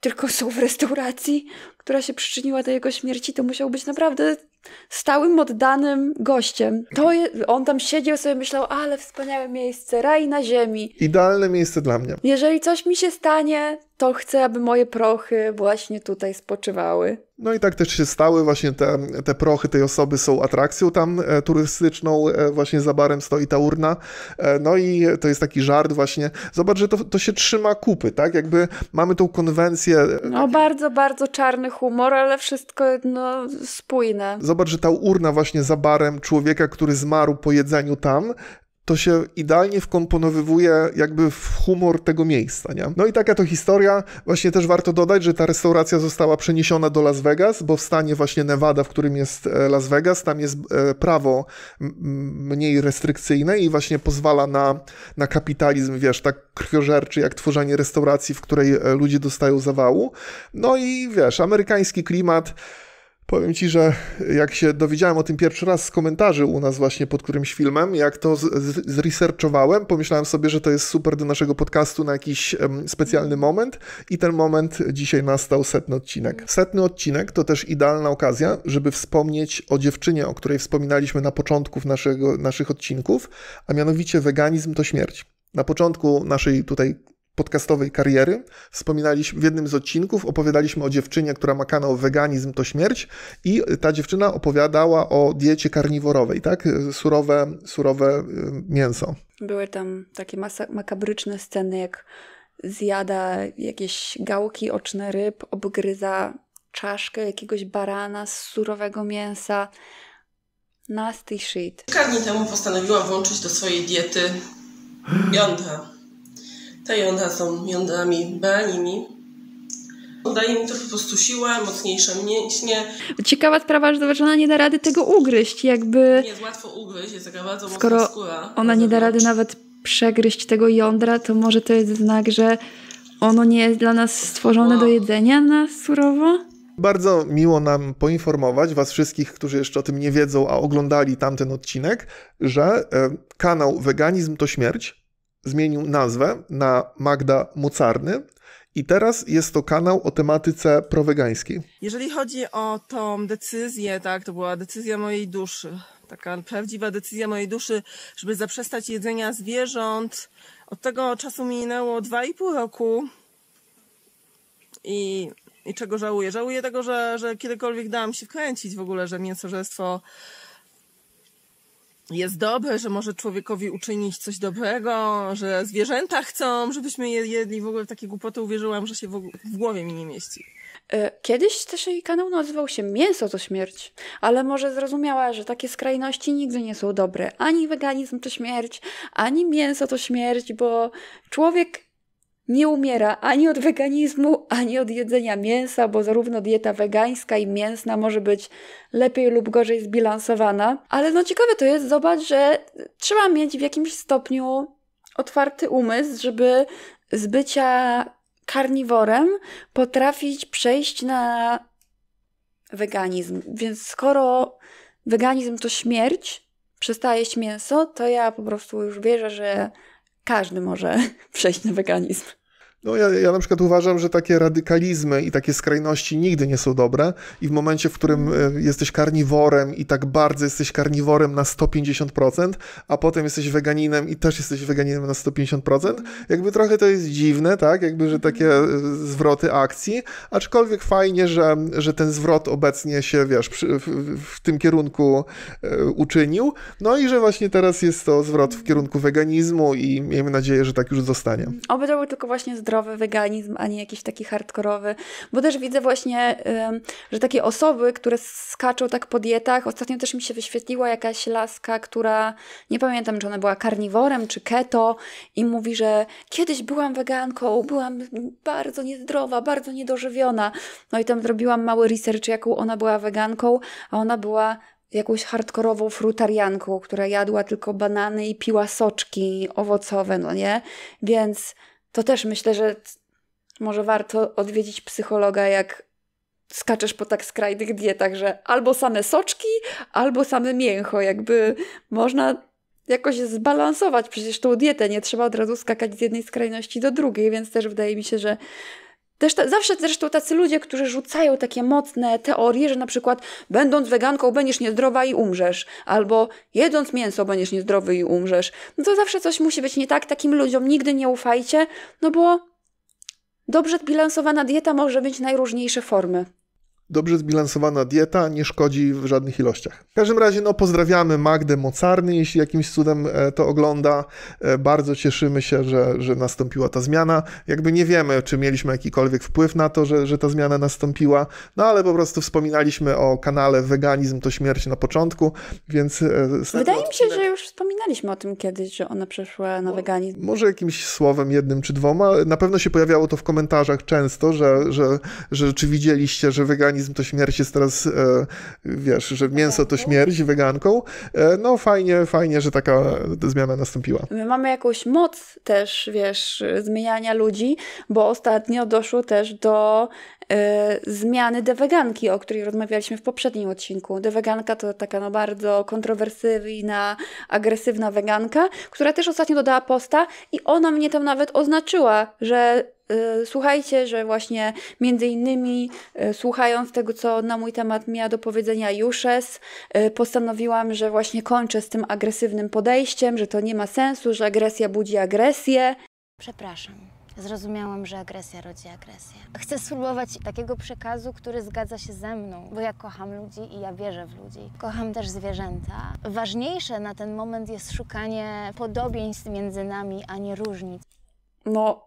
tylko są w restauracji która się przyczyniła do jego śmierci, to musiał być naprawdę stałym, oddanym gościem. To je, on tam siedział sobie myślał, ale wspaniałe miejsce, raj na ziemi. Idealne miejsce dla mnie. Jeżeli coś mi się stanie, to chcę, aby moje prochy właśnie tutaj spoczywały. No i tak też się stały, właśnie te, te prochy tej osoby są atrakcją tam e, turystyczną, e, właśnie za barem stoi ta urna. E, no i to jest taki żart właśnie, zobacz, że to, to się trzyma kupy, tak? Jakby mamy tą konwencję. E, no taki... bardzo, bardzo czarny humor, ale wszystko jedno spójne. Zobacz, że ta urna właśnie za barem człowieka, który zmarł po jedzeniu tam, to się idealnie wkomponowywuje jakby w humor tego miejsca, nie? No i taka to historia. Właśnie też warto dodać, że ta restauracja została przeniesiona do Las Vegas, bo w stanie właśnie Nevada, w którym jest e, Las Vegas, tam jest e, prawo mniej restrykcyjne i właśnie pozwala na, na kapitalizm, wiesz, tak krwiożerczy, jak tworzenie restauracji, w której e, ludzie dostają zawału. No i wiesz, amerykański klimat Powiem ci, że jak się dowiedziałem o tym pierwszy raz z komentarzy u nas właśnie pod którymś filmem, jak to zresearchowałem, pomyślałem sobie, że to jest super do naszego podcastu na jakiś um, specjalny moment i ten moment dzisiaj nastał setny odcinek. Setny odcinek to też idealna okazja, żeby wspomnieć o dziewczynie, o której wspominaliśmy na początku naszego, naszych odcinków, a mianowicie weganizm to śmierć. Na początku naszej tutaj podcastowej kariery. Wspominaliśmy w jednym z odcinków, opowiadaliśmy o dziewczynie, która ma kanał Weganizm to śmierć i ta dziewczyna opowiadała o diecie karniworowej, tak? Surowe, surowe y, mięso. Były tam takie makabryczne sceny, jak zjada jakieś gałki oczne ryb, obgryza czaszkę jakiegoś barana z surowego mięsa. Nasty shit. Kilka dni temu postanowiła włączyć do swojej diety jądra te jądra są jądrami branimi. Daje mi to po prostu siłę, mocniejsze mięśnie. Ciekawa sprawa, że zobacz, ona nie da rady tego ugryźć, jakby... Nie jest łatwo ugryźć, jest taka bardzo Skoro mocna skóra. ona nie da rady nawet przegryźć tego jądra, to może to jest znak, że ono nie jest dla nas stworzone wow. No. do jedzenia na surowo? Bardzo miło nam poinformować Was wszystkich, którzy jeszcze o tym nie wiedzą, a oglądali tamten odcinek, że e, kanał Weganizm to Śmierć zmienił nazwę na Magda Mucarny i teraz jest to kanał o tematyce prowegańskiej. Jeżeli chodzi o tą decyzję, tak, to była decyzja mojej duszy. Taka prawdziwa decyzja mojej duszy, żeby zaprzestać jedzenia zwierząt. Od tego czasu minęło dwa i pół roku. I, I czego żałuję? Żałuję tego, że, że kiedykolwiek dałam się wkręcić w ogóle, że mięsożerstwo jest dobre, że może człowiekowi uczynić coś dobrego, że zwierzęta chcą, żebyśmy je jedli. W ogóle w takie głupoty uwierzyłam, że się w głowie mi nie mieści. E, kiedyś też jej kanał nazywał się Mięso to śmierć, ale może zrozumiała, że takie skrajności nigdy nie są dobre. Ani weganizm to śmierć, ani mięso to śmierć, bo człowiek nie umiera ani od weganizmu, ani od jedzenia mięsa, bo zarówno dieta wegańska i mięsna może być lepiej lub gorzej zbilansowana. Ale no ciekawe to jest, zobacz, że trzeba mieć w jakimś stopniu otwarty umysł, żeby z bycia karniworem potrafić przejść na weganizm. Więc skoro weganizm to śmierć, przestaje jeść mięso, to ja po prostu już wierzę, że każdy może przejść na weganizm. No ja, ja na przykład uważam, że takie radykalizmy i takie skrajności nigdy nie są dobre i w momencie, w którym e, jesteś karniworem i tak bardzo jesteś karniworem na 150%, a potem jesteś weganinem i też jesteś weganinem na 150%, jakby trochę to jest dziwne, tak? Jakby, że takie e, zwroty akcji, aczkolwiek fajnie, że, że ten zwrot obecnie się, wiesz, przy, w, w, tym kierunku e, uczynił, no i że właśnie teraz jest to zwrot w kierunku weganizmu i miejmy nadzieję, że tak już zostanie. Oby to tylko właśnie z zdrowy weganizm, a nie jakiś taki hardkorowy. Bo też widzę właśnie, że takie osoby, które skaczą tak po dietach, ostatnio też mi się wyświetliła jakaś laska, która, nie pamiętam czy ona była karniworem czy keto i mówi, że kiedyś byłam weganką, byłam bardzo niezdrowa, bardzo niedożywiona. No i tam zrobiłam mały research, jaką ona była weganką, a ona była jakąś hardkorową frutarianką, która jadła tylko banany i piła soczki owocowe, no nie? Więc to też myślę, że może warto odwiedzić psychologa, jak skaczesz po tak skrajnych dietach, że albo same soczki, albo same mięcho. Jakby można jakoś zbalansować przecież tą dietę. Nie trzeba od razu skakać z jednej skrajności do drugiej, więc też wydaje mi się, że też ta, zawsze zresztą tacy ludzie, którzy rzucają takie mocne teorie, że na przykład będąc weganką będziesz niezdrowa i umrzesz, albo jedząc mięso będziesz niezdrowy i umrzesz. No to zawsze coś musi być nie tak, takim ludziom nigdy nie ufajcie, no bo dobrze zbilansowana dieta może mieć najróżniejsze formy dobrze zbilansowana dieta nie szkodzi w żadnych ilościach. W każdym razie, no, pozdrawiamy Magdę Mocarny, jeśli jakimś cudem e, to ogląda. E, bardzo cieszymy się, że, że nastąpiła ta zmiana. Jakby nie wiemy, czy mieliśmy jakikolwiek wpływ na to, że, że ta zmiana nastąpiła, no ale po prostu wspominaliśmy o kanale Weganizm to śmierć na początku, więc... E, Wydaje mi się, że już wspominaliśmy o tym kiedyś, że ona przeszła na weganizm. Może jakimś słowem, jednym czy dwoma. Na pewno się pojawiało to w komentarzach często, że, że, że czy widzieliście, że weganizm weganizm to śmierć jest teraz, e, wiesz, że mięso to śmierć weganką. E, no fajnie, fajnie, że taka zmiana nastąpiła. My mamy jakąś moc też, wiesz, zmieniania ludzi, bo ostatnio doszło też do Y, zmiany deweganki, o której rozmawialiśmy w poprzednim odcinku. Deweganka to taka no bardzo kontrowersyjna, agresywna weganka, która też ostatnio dodała posta i ona mnie tam nawet oznaczyła, że y, słuchajcie, że właśnie między innymi y, słuchając tego, co na mój temat miała do powiedzenia Juszes, postanowiłam, że właśnie kończę z tym agresywnym podejściem, że to nie ma sensu, że agresja budzi agresję. Przepraszam. Zrozumiałam, że agresja rodzi agresję. Chcę spróbować takiego przekazu, który zgadza się ze mną, bo ja kocham ludzi i ja wierzę w ludzi. Kocham też zwierzęta. Ważniejsze na ten moment jest szukanie podobieństw między nami, a nie różnic. No,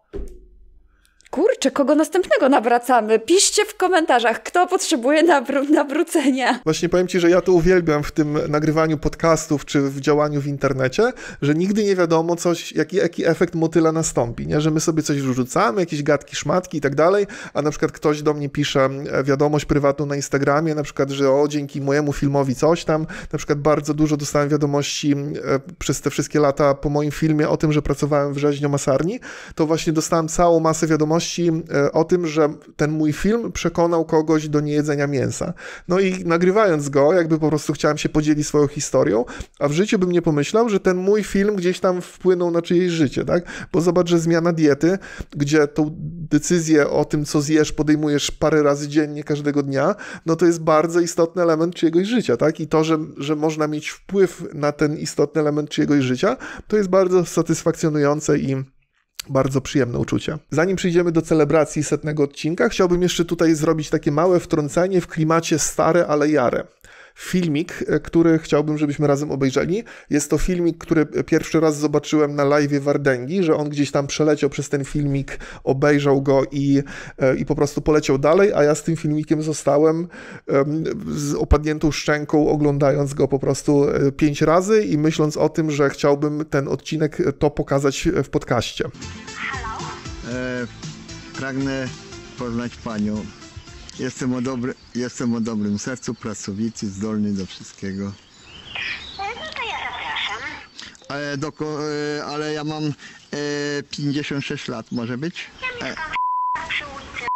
kurczę, kogo następnego nawracamy? Piszcie w komentarzach, kto potrzebuje nawr- nawrócenia. Właśnie powiem Ci, że ja to uwielbiam w tym nagrywaniu podcastów czy w działaniu w internecie, że nigdy nie wiadomo, coś, jaki, jaki efekt motyla nastąpi, nie? że my sobie coś rzucamy, jakieś gadki, szmatki i tak dalej, a na przykład ktoś do mnie pisze e, wiadomość prywatną na Instagramie, na przykład, że o, dzięki mojemu filmowi coś tam, na przykład bardzo dużo dostałem wiadomości e, przez te wszystkie lata po moim filmie o tym, że pracowałem w rzeźnio masarni, to właśnie dostałem całą masę wiadomości, E, o tym, że ten mój film przekonał kogoś do niejedzenia mięsa. No i nagrywając go, jakby po prostu chciałem się podzielić swoją historią, a w życiu bym nie pomyślał, że ten mój film gdzieś tam wpłynął na czyjeś życie, tak? Bo zobacz, że zmiana diety, gdzie tą decyzję o tym, co zjesz, podejmujesz parę razy dziennie, każdego dnia, no to jest bardzo istotny element czyjegoś życia, tak? I to, że, że można mieć wpływ na ten istotny element czyjegoś życia, to jest bardzo satysfakcjonujące i bardzo przyjemne uczucie. Zanim przejdziemy do celebracji setnego odcinka, chciałbym jeszcze tutaj zrobić takie małe wtrącenie w klimacie stare, ale jare filmik, e, który chciałbym, żebyśmy razem obejrzeli. Jest to filmik, który pierwszy raz zobaczyłem na live Wardęgi, że on gdzieś tam przeleciał przez ten filmik, obejrzał go i, e, i po prostu poleciał dalej, a ja z tym filmikiem zostałem z opadniętą szczęką, oglądając go po prostu e, pięć razy i myśląc o tym, że chciałbym ten odcinek to pokazać w podcaście. Halo? E, pragnę poznać panią. Jestem o, dobry, jestem o dobrym sercu, pracowity, zdolny do wszystkiego. No to ja zapraszam. Ale, do, e, ale ja mam e, 56 lat, może być? Ja mieszkam e. przy ulicy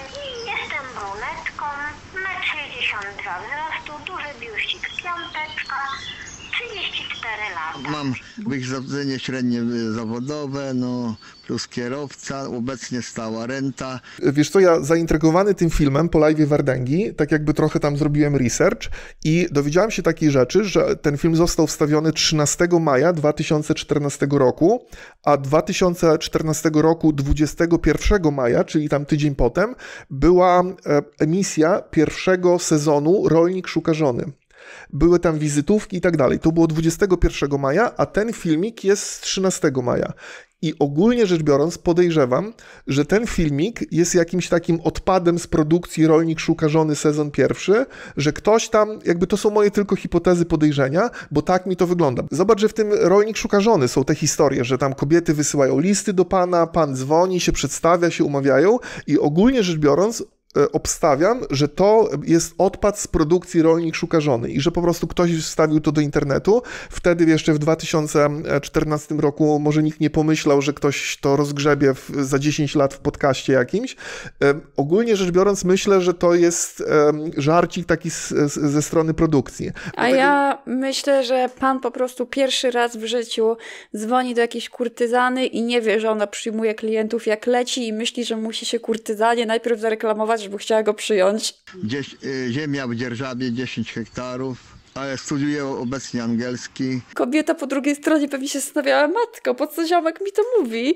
i jestem brunetką, metr 62 wzrostu, duży biusik, piąteczka. 34 lata. Mam wykształcenie średnie zawodowe, no, plus kierowca, obecnie stała renta. Wiesz co, ja zaintrygowany tym filmem po live Wardęgi, tak jakby trochę tam zrobiłem research i dowiedziałem się takiej rzeczy, że ten film został wstawiony 13 maja 2014 roku, a 2014 roku 21 maja, czyli tam tydzień potem, była e, emisja pierwszego sezonu Rolnik szuka żony były tam wizytówki i tak dalej. To było 21 maja, a ten filmik jest z 13 maja. I ogólnie rzecz biorąc, podejrzewam, że ten filmik jest jakimś takim odpadem z produkcji Rolnik Szuka Żony sezon pierwszy, że ktoś tam, jakby to są moje tylko hipotezy podejrzenia, bo tak mi to wygląda. Zobacz, że w tym Rolnik Szuka Żony są te historie, że tam kobiety wysyłają listy do pana, pan dzwoni, się przedstawia, się umawiają i ogólnie rzecz biorąc, E, obstawiam, że to jest odpad z produkcji Rolnik Szuka Żony i że po prostu ktoś wstawił to do internetu. Wtedy jeszcze w 2014 roku może nikt nie pomyślał, że ktoś to rozgrzebie w, za 10 lat w podcaście jakimś. Ogólnie rzecz biorąc myślę, że to jest żarcik taki z, z, ze strony produkcji. A ja myślę, że pan po prostu pierwszy raz w życiu dzwoni do jakiejś kurtyzany i nie wie, że ona przyjmuje klientów jak leci i myśli, że musi się kurtyzanie najpierw zareklamować wyjechać, bo chciała go przyjąć. Gdzieś, y, ziemia w dzierżawie 10 hektarów, ale studiuję obecnie angielski. Kobieta po drugiej stronie pewnie się zastanawiała, matko, po co ziomek mi to mówi?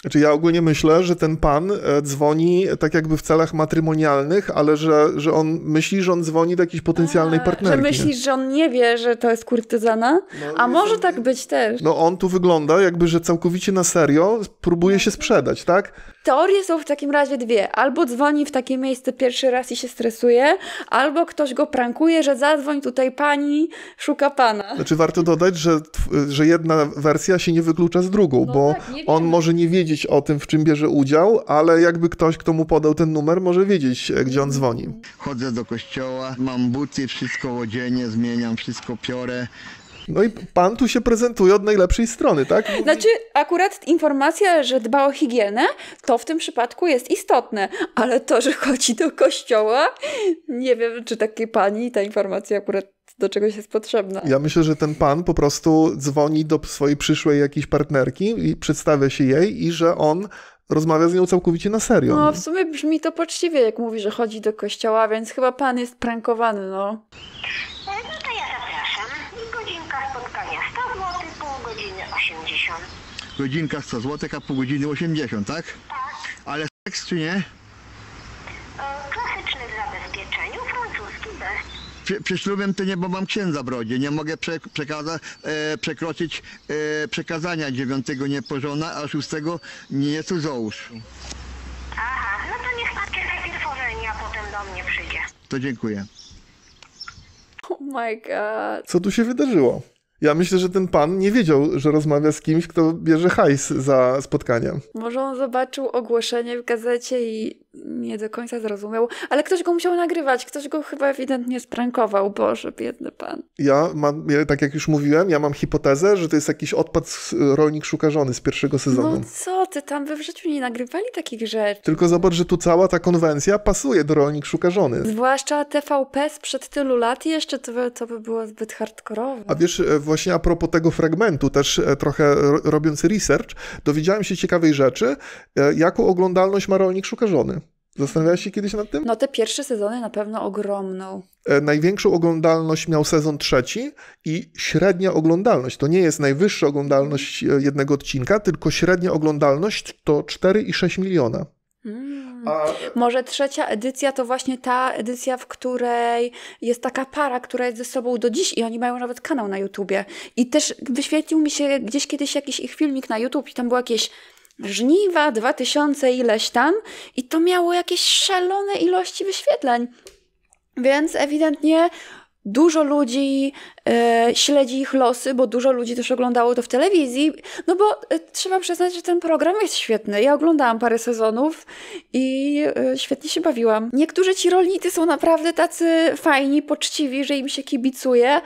Znaczy ja ogólnie myślę, że ten pan e, dzwoni tak jakby w celach matrymonialnych, ale że, że on myśli, że on dzwoni do jakiejś potencjalnej a, partnerki. Że myślisz, że on nie wie, że to jest kurtyzana? No, a może tak być też. No on tu wygląda jakby, że całkowicie na serio próbuje się sprzedać, tak? Teorie są w takim razie dwie. Albo dzwoni w takie miejsce pierwszy raz i się stresuje, albo ktoś go prankuje, że zadzwoń tutaj pani, szuka pana. Znaczy warto dodać, że, że jedna wersja się nie wyklucza z drugą, no bo tak, on może nie wiedzieć o tym, w czym bierze udział, ale jakby ktoś, kto mu podał ten numer, może wiedzieć, e, gdzie on dzwoni. Chodzę do kościoła, mam buty, wszystko łodzienie, zmieniam, wszystko piorę, no i pan tu się prezentuje od najlepszej strony, tak? Mówi... Znaczy, akurat informacja, że dba o higienę, to w tym przypadku jest istotne, ale to, że chodzi do kościoła, nie wiem, czy takiej pani ta informacja akurat do czegoś jest potrzebna. Ja myślę, że ten pan po prostu dzwoni do swojej przyszłej jakiejś partnerki i przedstawia się jej i że on rozmawia z nią całkowicie na serio. No, w sumie brzmi to poczciwie, jak mówi, że chodzi do kościoła, więc chyba pan jest prankowany, no. Godzinka 100 zł, a pół godziny 80, tak? Tak. Ale seks czy nie? E, klasyczny zabezpieczeniu francuski bez. Przy, przy ślubem to nie, bo mam księdza w rodzie. Nie mogę prze, przekaza, e, przekroczyć e, przekazania dziewiątego niepożona, a szóstego nie jest cudzołóż. Aha, no to niech macie najpierw ożeni, a potem do mnie przyjdzie. To dziękuję. Oh my god. Co tu się wydarzyło? Ja myślę, że ten pan nie wiedział, że rozmawia z kimś, kto bierze hajs za spotkania. Może on zobaczył ogłoszenie w gazecie i nie do końca zrozumiał, ale ktoś go musiał nagrywać, ktoś go chyba ewidentnie sprankował, Boże, biedny pan. Ja mam, tak jak już mówiłem, ja mam hipotezę, że to jest jakiś odpad rolnik szuka z pierwszego sezonu. No co ty, tam wy w życiu nie nagrywali takich rzeczy. Tylko zobacz, że tu cała ta konwencja pasuje do rolnik szuka Zwłaszcza TVP sprzed tylu lat jeszcze, to by, to by było zbyt hardkorowe. A wiesz, e, właśnie a propos tego fragmentu, też e, trochę robiąc research, dowiedziałem się ciekawej rzeczy, e, jaką oglądalność ma rolnik szuka Zastanawiałeś się kiedyś nad tym? No te pierwsze sezony na pewno ogromną. E, największą oglądalność miał sezon trzeci i średnia oglądalność. To nie jest najwyższa oglądalność e, jednego odcinka, tylko średnia oglądalność to 4,6 miliona. Mm. A... Może trzecia edycja to właśnie ta edycja, w której jest taka para, która jest ze sobą do dziś i oni mają nawet kanał na YouTubie. I też wyświetlił mi się gdzieś kiedyś jakiś ich filmik na YouTube i tam było jakieś żniwa 2000 ileś tam i to miało jakieś szalone ilości wyświetleń. Więc ewidentnie dużo ludzi e, śledzi ich losy, bo dużo ludzi też oglądało to w telewizji. No bo e, trzeba przyznać, że ten program jest świetny. Ja oglądałam parę sezonów i e, świetnie się bawiłam. Niektórzy ci rolnicy są naprawdę tacy fajni, poczciwi, że im się kibicuje,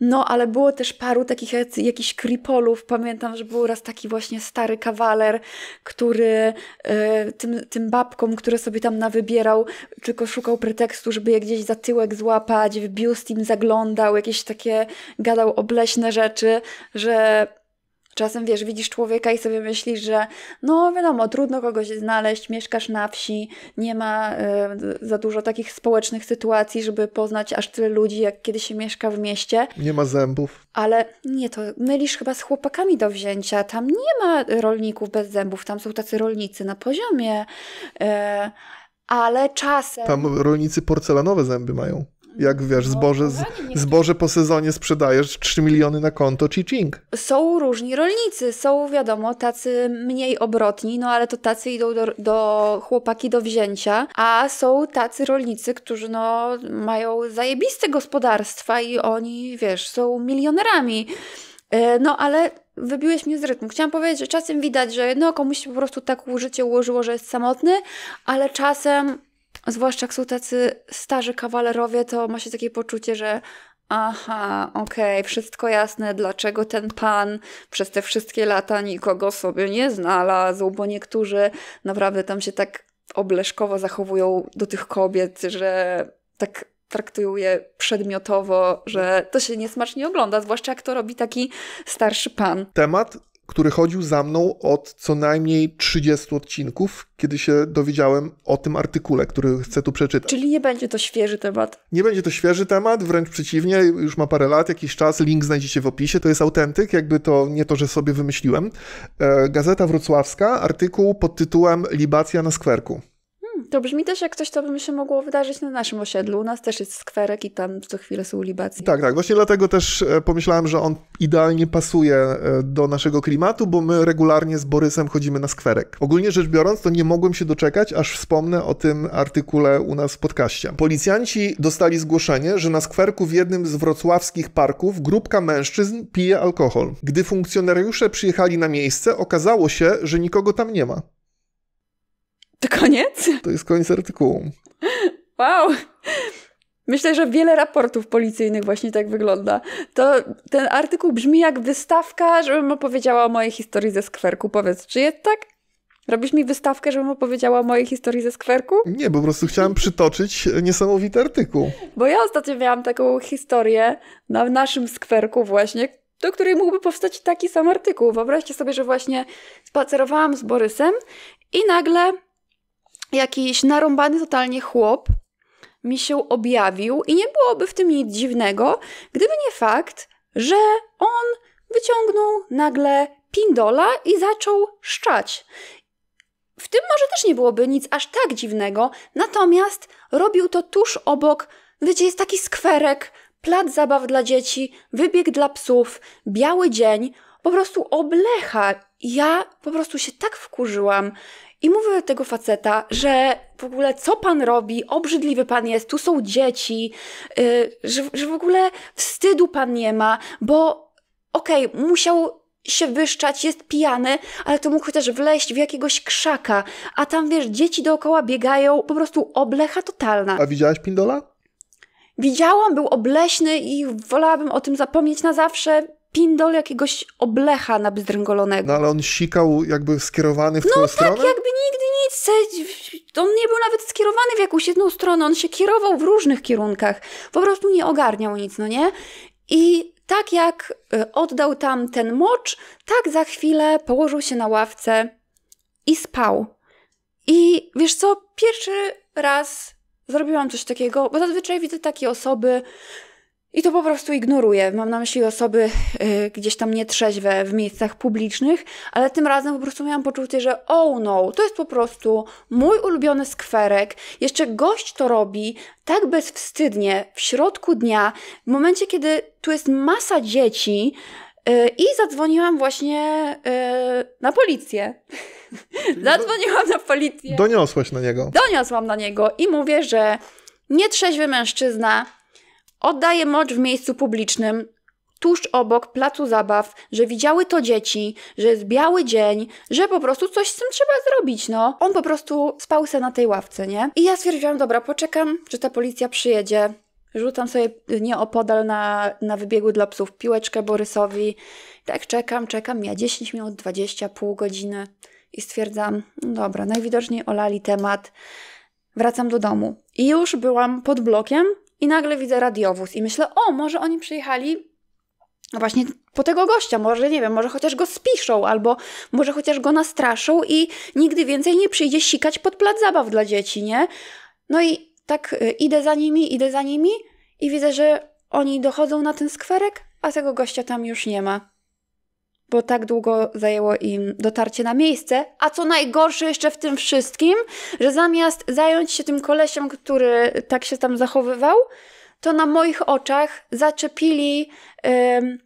no, ale było też paru takich jakichś kripolów. Pamiętam, że był raz taki właśnie stary kawaler, który y, tym, tym babkom, które sobie tam nawybierał, tylko szukał pretekstu, żeby je gdzieś za tyłek złapać, w biust im zaglądał, jakieś takie gadał obleśne rzeczy, że Czasem wiesz, widzisz człowieka i sobie myślisz, że no wiadomo, trudno kogoś znaleźć, mieszkasz na wsi, nie ma y, za dużo takich społecznych sytuacji, żeby poznać aż tyle ludzi, jak kiedy się mieszka w mieście. Nie ma zębów. Ale nie, to mylisz chyba z chłopakami do wzięcia. Tam nie ma rolników bez zębów, tam są tacy rolnicy na poziomie. Y, ale czasem. Tam rolnicy porcelanowe zęby mają jak wiesz, no, zboże, zboże po sezonie sprzedajesz 3 miliony na konto, ci ching Są różni rolnicy, są wiadomo, tacy mniej obrotni, no ale to tacy idą do, do chłopaki do wzięcia, a są tacy rolnicy, którzy no mają zajebiste gospodarstwa i oni, wiesz, są milionerami. E, no ale wybiłeś mnie z rytmu. Chciałam powiedzieć, że czasem widać, że no komuś się po prostu tak życie ułożyło, że jest samotny, ale czasem zwłaszcza jak są tacy starzy kawalerowie, to ma się takie poczucie, że aha, okej, okay, wszystko jasne, dlaczego ten pan przez te wszystkie lata nikogo sobie nie znalazł, bo niektórzy naprawdę tam się tak obleszkowo zachowują do tych kobiet, że tak traktują je przedmiotowo, że to się niesmacznie ogląda, zwłaszcza jak to robi taki starszy pan. Temat który chodził za mną od co najmniej 30 odcinków, kiedy się dowiedziałem o tym artykule, który chcę tu przeczytać. Czyli nie będzie to świeży temat? Nie będzie to świeży temat, wręcz przeciwnie, już ma parę lat, jakiś czas, link znajdziecie w opisie, to jest autentyk, jakby to nie to, że sobie wymyśliłem. E, Gazeta Wrocławska, artykuł pod tytułem Libacja na skwerku. To brzmi też jak ktoś, co by się mogło wydarzyć na naszym osiedlu. U nas też jest skwerek i tam co chwilę są libacje. Tak, tak. Właśnie dlatego też e, pomyślałem, że on idealnie pasuje e, do naszego klimatu, bo my regularnie z Borysem chodzimy na skwerek. Ogólnie rzecz biorąc, to nie mogłem się doczekać, aż wspomnę o tym artykule u nas w podcaście. Policjanci dostali zgłoszenie, że na skwerku w jednym z wrocławskich parków grupka mężczyzn pije alkohol. Gdy funkcjonariusze przyjechali na miejsce, okazało się, że nikogo tam nie ma. To koniec? To jest koniec artykułu. Wow! Myślę, że wiele raportów policyjnych właśnie tak wygląda. To ten artykuł brzmi jak wystawka, żebym opowiedziała o mojej historii ze skwerku. Powiedz, czy jest tak? Robisz mi wystawkę, żebym opowiedziała o mojej historii ze skwerku? Nie, po prostu chciałam przytoczyć niesamowity artykuł. Bo ja ostatnio miałam taką historię na naszym skwerku właśnie, do której mógłby powstać taki sam artykuł. Wyobraźcie sobie, że właśnie spacerowałam z Borysem i nagle jakiś narąbany totalnie chłop mi się objawił i nie byłoby w tym nic dziwnego, gdyby nie fakt, że on wyciągnął nagle pindola i zaczął szczać. W tym może też nie byłoby nic aż tak dziwnego, natomiast robił to tuż obok, wiecie, jest taki skwerek, plac zabaw dla dzieci, wybieg dla psów, biały dzień, po prostu oblecha. Ja po prostu się tak wkurzyłam, i mówię do tego faceta, że w ogóle co pan robi, obrzydliwy pan jest, tu są dzieci, yy, że, że w ogóle wstydu pan nie ma, bo okej, okay, musiał się wyszczać, jest pijany, ale to mógł chociaż wleść w jakiegoś krzaka, a tam wiesz, dzieci dookoła biegają, po prostu oblecha totalna. A widziałaś Pindola? Widziałam, był obleśny i wolałabym o tym zapomnieć na zawsze pindol jakiegoś oblecha nabzdręgolonego. No ale on sikał jakby skierowany w no, tą tak, stronę? No tak, jakby nigdy nic. On nie był nawet skierowany w jakąś jedną stronę, on się kierował w różnych kierunkach. Po prostu nie ogarniał nic, no nie? I tak jak y, oddał tam ten mocz, tak za chwilę położył się na ławce i spał. I wiesz co, pierwszy raz zrobiłam coś takiego, bo zazwyczaj widzę takie osoby, i to po prostu ignoruję. Mam na myśli osoby y, gdzieś tam nietrzeźwe w miejscach publicznych, ale tym razem po prostu miałam poczucie, że oh no, to jest po prostu mój ulubiony skwerek. Jeszcze gość to robi tak bezwstydnie w środku dnia, w momencie kiedy tu jest masa dzieci, y, i zadzwoniłam właśnie y, na policję. zadzwoniłam na policję. Doniosłaś na niego. Doniosłam na niego i mówię, że nietrzeźwy mężczyzna Oddaje mocz w miejscu publicznym, tuż obok placu zabaw, że widziały to dzieci, że jest biały dzień, że po prostu coś z tym trzeba zrobić, no. On po prostu spał se na tej ławce, nie? I ja stwierdziłam, dobra, poczekam, czy ta policja przyjedzie. Rzucam sobie y, nieopodal na, na wybiegu dla psów piłeczkę Borysowi. Tak czekam, czekam, ja 10 minut, 20, pół godziny i stwierdzam, no dobra, najwidoczniej olali temat. Wracam do domu. I już byłam pod blokiem, i nagle widzę radiowóz i myślę, o, może oni przyjechali właśnie po tego gościa, może nie wiem, może chociaż go spiszą, albo może chociaż go nastraszą i nigdy więcej nie przyjdzie sikać pod plac zabaw dla dzieci, nie? No i tak y, idę za nimi, idę za nimi i widzę, że oni dochodzą na ten skwerek, a tego gościa tam już nie ma bo tak długo zajęło im dotarcie na miejsce. A co najgorsze jeszcze w tym wszystkim, że zamiast zająć się tym kolesiem, który tak się tam zachowywał, to na moich oczach zaczepili um,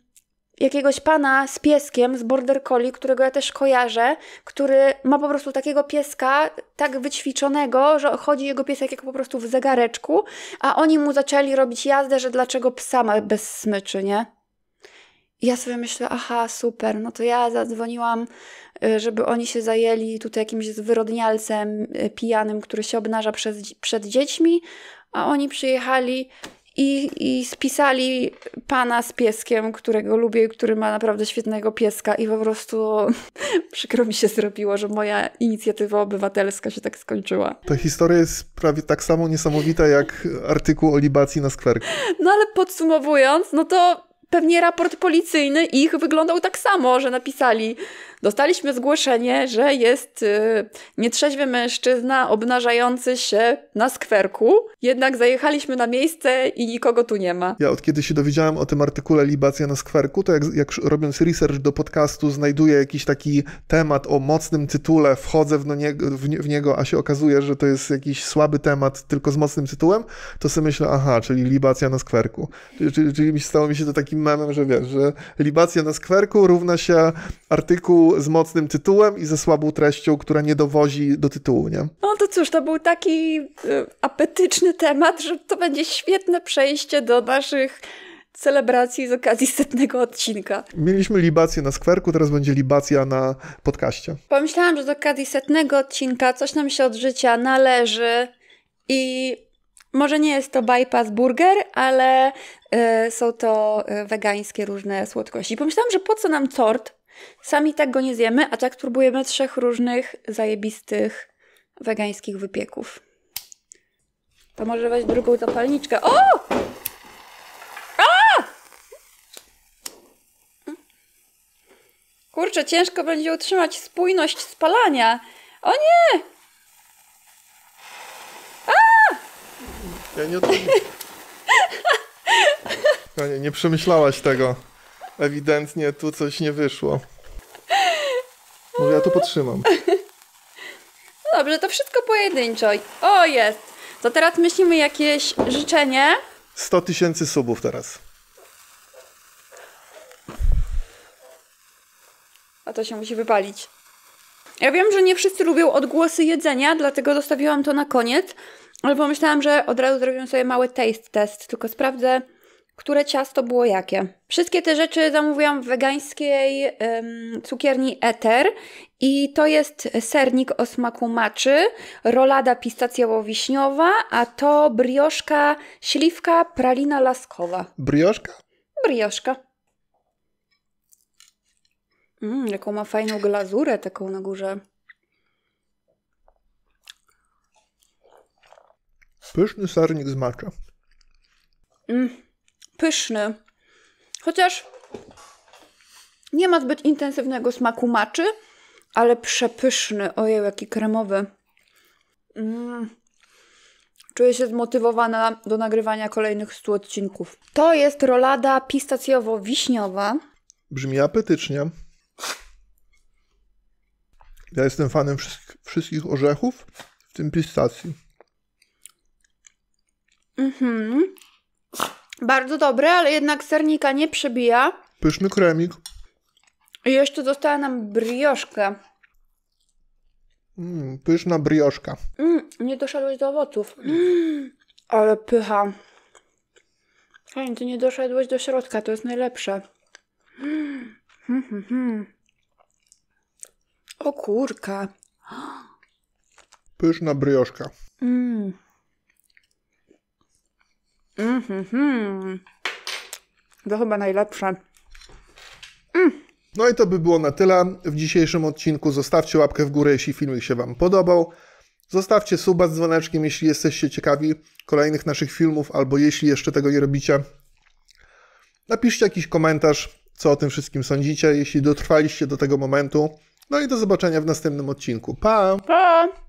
jakiegoś pana z pieskiem, z border collie, którego ja też kojarzę, który ma po prostu takiego pieska tak wyćwiczonego, że chodzi jego piesek jak po prostu w zegareczku, a oni mu zaczęli robić jazdę, że dlaczego psa ma bez smyczy, nie? ja sobie myślę, aha, super, no to ja zadzwoniłam, y, żeby oni się zajęli tutaj jakimś zwyrodnialcem y, pijanym, który się obnaża przed, przed dziećmi, a oni przyjechali i, i spisali pana z pieskiem, którego lubię i który ma naprawdę świetnego pieska i po prostu przykro mi się zrobiło, że moja inicjatywa obywatelska się tak skończyła. Ta historia jest prawie tak samo niesamowita jak artykuł o libacji na skwerku. No ale podsumowując, no to pewnie raport policyjny ich wyglądał tak samo, że napisali dostaliśmy zgłoszenie, że jest y, nietrzeźwy mężczyzna obnażający się na skwerku, jednak zajechaliśmy na miejsce i nikogo tu nie ma. Ja od kiedy się dowiedziałem o tym artykule Libacja na skwerku, to jak, jak robiąc research do podcastu znajduję jakiś taki temat o mocnym tytule, wchodzę w, no nie, w, w niego, a się okazuje, że to jest jakiś słaby temat, tylko z mocnym tytułem, to sobie myślę, aha, czyli libacja na skwerku. Czyli, czyli, czyli stało mi się to takim memem, że wiesz, że libacja na skwerku równa się artykuł z mocnym tytułem i ze słabą treścią, która nie dowozi do tytułu, nie? No to cóż, to był taki e, apetyczny temat, że to będzie świetne przejście do naszych celebracji z okazji setnego odcinka. Mieliśmy libację na skwerku, teraz będzie libacja na podcaście. Pomyślałam, że z okazji setnego odcinka coś nam się od życia należy i może nie jest to bypass burger, ale y, są to e, wegańskie różne słodkości. Pomyślałam, że po co nam tort, Sami tak go nie zjemy, a tak próbujemy trzech różnych zajebistych wegańskich wypieków. To może weź drugą zapalniczkę. O! A! Kurczę, ciężko będzie utrzymać spójność spalania. O nie! A! Ja nie, nie, nie przemyślałaś tego ewidentnie tu coś nie wyszło. Mówię, ja to potrzymam. No dobrze, to wszystko pojedynczo. O, jest. To teraz myślimy jakieś życzenie. 100 tysięcy subów teraz. A to się musi wypalić. Ja wiem, że nie wszyscy lubią odgłosy jedzenia, dlatego zostawiłam to na koniec, ale pomyślałam, że od razu zrobię sobie mały taste test, tylko sprawdzę, które ciasto było jakie. Wszystkie te rzeczy zamówiłam w wegańskiej ym, cukierni Eter i to jest sernik o smaku maczy, rolada pistacjowo-wiśniowa, a to brioszka śliwka pralina laskowa. Brioszka? Brioszka. Mmm, jaką ma fajną glazurę taką na górze. Pyszny sernik z macza. Mm pyszny. Chociaż nie ma zbyt intensywnego smaku maczy, ale przepyszny. Ojej, jaki kremowy. Mm. Czuję się zmotywowana do nagrywania kolejnych 100 odcinków. To jest rolada pistacjowo-wiśniowa. Brzmi apetycznie. Ja jestem fanem wszystkich orzechów, w tym pistacji. Mhm. Bardzo dobre, ale jednak sernika nie przebija. Pyszny kremik. I jeszcze została nam brioszka. Mm, pyszna brioszka. Mm, nie doszedłeś do owoców. Mm, ale pycha. Hej, ty nie doszedłeś do środka, to jest najlepsze. Hmm, hmm, hmm. O kurka. Pyszna brioszka. Mm. Mm, hmm To chyba najlepsze. Mm. No i to by było na tyle w dzisiejszym odcinku. Zostawcie łapkę w górę, jeśli filmik się Wam podobał. Zostawcie suba z dzwoneczkiem, jeśli jesteście ciekawi kolejnych naszych filmów, albo jeśli jeszcze tego nie robicie. Napiszcie jakiś komentarz, co o tym wszystkim sądzicie, jeśli dotrwaliście do tego momentu. No i do zobaczenia w następnym odcinku. Pa! Pa!